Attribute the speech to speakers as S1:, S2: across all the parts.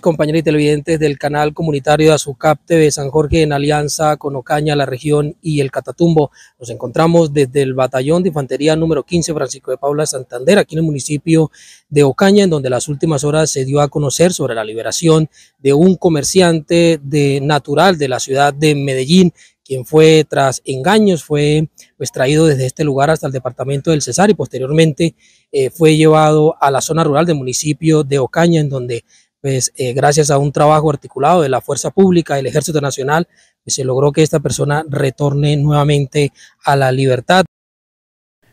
S1: compañeros y televidentes del canal comunitario de Azucap TV San Jorge en alianza con Ocaña, la región y el Catatumbo. Nos encontramos desde el batallón de infantería número 15 Francisco de Paula Santander, aquí en el municipio de Ocaña, en donde las últimas horas se dio a conocer sobre la liberación de un comerciante de natural de la ciudad de Medellín, quien fue tras engaños, fue pues, traído desde este lugar hasta el departamento del Cesar y posteriormente eh, fue llevado a la zona rural del municipio de Ocaña, en donde pues, eh, gracias a un trabajo articulado de la Fuerza Pública, el Ejército Nacional, pues, se logró que esta persona retorne nuevamente a la libertad.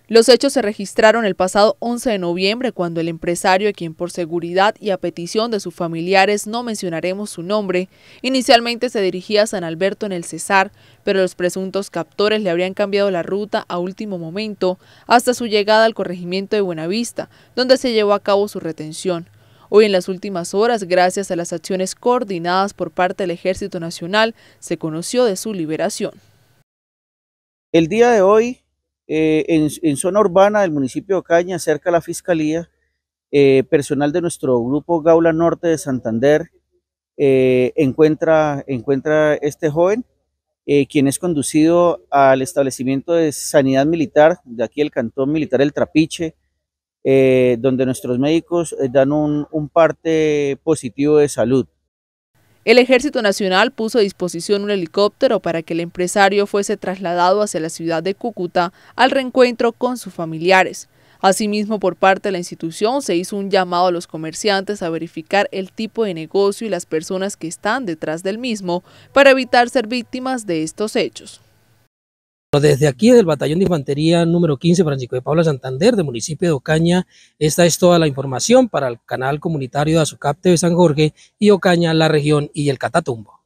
S2: Los hechos se registraron el pasado 11 de noviembre cuando el empresario, a quien por seguridad y a petición de sus familiares no mencionaremos su nombre, inicialmente se dirigía a San Alberto en el Cesar, pero los presuntos captores le habrían cambiado la ruta a último momento hasta su llegada al corregimiento de Buenavista, donde se llevó a cabo su retención. Hoy en las últimas horas, gracias a las acciones coordinadas por parte del Ejército Nacional, se conoció de su liberación.
S3: El día de hoy, eh, en, zona urbana del municipio de Caña, cerca de la Fiscalía, eh, personal de nuestro grupo Gaula Norte de Santander eh, encuentra, encuentra este joven, quien es conducido al establecimiento de sanidad militar de aquí el Cantón Militar El Trapiche, eh, donde nuestros médicos eh, dan un parte positivo de salud.
S2: El Ejército Nacional puso a disposición un helicóptero para que el empresario fuese trasladado hacia la ciudad de Cúcuta al reencuentro con sus familiares. Asimismo, por parte de la institución se hizo un llamado a los comerciantes a verificar el tipo de negocio y las personas que están detrás del mismo para evitar ser víctimas de estos hechos.
S1: Desde aquí, el Batallón de Infantería número 15, Francisco de Paula Santander, del municipio de Ocaña, esta es toda la información para el canal comunitario de Azucap de San Jorge y Ocaña, la región y el Catatumbo.